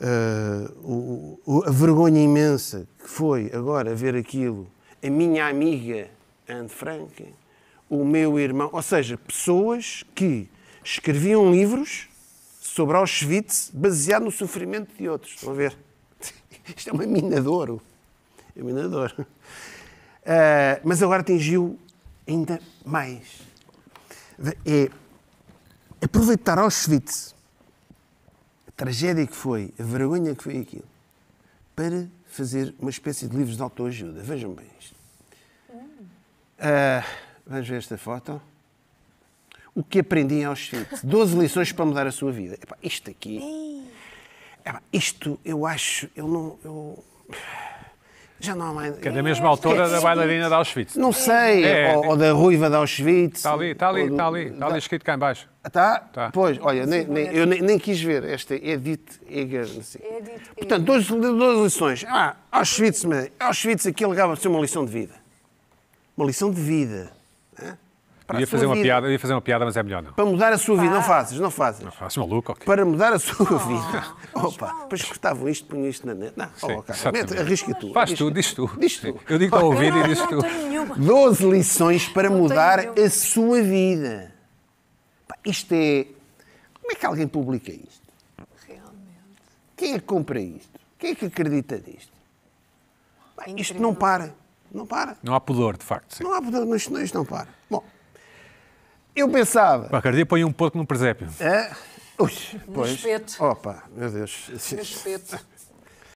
uh, o, a vergonha imensa que foi agora ver aquilo, a minha amiga Anne Frank, o meu irmão, ou seja, pessoas que escreviam livros sobre Auschwitz baseado no sofrimento de outros. Estão a ver? Isto é uma mina de ouro. É uma mina de ouro. Uh, mas agora atingiu ainda mais. É aproveitar Auschwitz tragédia que foi, a vergonha que foi aquilo, para fazer uma espécie de livros de autoajuda. Vejam bem isto. Uh, vamos ver esta foto. O que aprendi em Auschwitz. 12 lições para mudar a sua vida. Epá, isto aqui. Epá, isto eu acho. Eu não. Eu, já não há mais. Que é da mesma altura é. da bailarina de Auschwitz. Não sei, é. ou, ou, da ruiva de Auschwitz. Está ali, está ali, está ali, está ali tá. escrito cá embaixo. Está? Tá. Pois, olha, nem, nem, eu nem, nem, quis ver esta Edith Eger. Assim. Portanto, duas, duas lições. Ah, Auschwitz, Auschwitz aqui alegava ser uma lição de vida. Uma lição de vida. Né? para ia fazer uma vida. Piada, ia fazer uma piada, mas é melhor não. Para mudar a sua vida, não fazes, não fazes. Não fazes, maluco, ok. Para mudar a sua oh, vida. Opa, depois cortavam isto, punham isto na net. Não, Sim, oh, cara, arrisca tu. Faz arrisca. tu, diz tu. Diz tu. Eu digo-te ao ouvir e diz tu. Doze lições para não mudar a sua vida. Pá, isto é... Como é que alguém publica isto? Realmente. Quem é que compra isto? Quem é que acredita disto isto não para. Não para. Não há pudor, de facto. Sim. Não há pudor, mas isto não para. Bom, eu pensava. Qualquer dia põe um porco no presépio. É? Ui, pois. No espeto. Opa, meu Deus. Respeito. espeto.